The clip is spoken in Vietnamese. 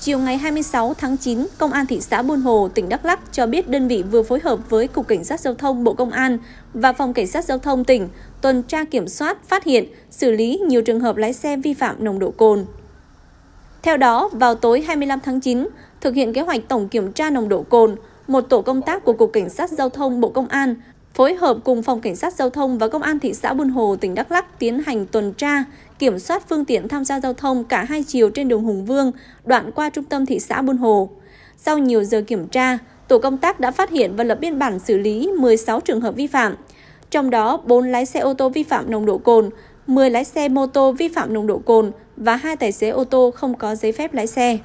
Chiều ngày 26 tháng 9, Công an thị xã Buôn Hồ, tỉnh Đắk Lắk cho biết đơn vị vừa phối hợp với Cục Cảnh sát Giao thông Bộ Công an và Phòng Cảnh sát Giao thông tỉnh tuần tra kiểm soát, phát hiện, xử lý nhiều trường hợp lái xe vi phạm nồng độ cồn. Theo đó, vào tối 25 tháng 9, thực hiện kế hoạch tổng kiểm tra nồng độ cồn, một tổ công tác của Cục Cảnh sát Giao thông Bộ Công an phối hợp cùng Phòng Cảnh sát Giao thông và Công an thị xã Buôn Hồ, tỉnh Đắk Lắc tiến hành tuần tra, kiểm soát phương tiện tham gia giao thông cả hai chiều trên đường Hùng Vương, đoạn qua trung tâm thị xã Buôn Hồ. Sau nhiều giờ kiểm tra, tổ công tác đã phát hiện và lập biên bản xử lý 16 trường hợp vi phạm, trong đó 4 lái xe ô tô vi phạm nồng độ cồn, 10 lái xe mô tô vi phạm nồng độ cồn và hai tài xế ô tô không có giấy phép lái xe.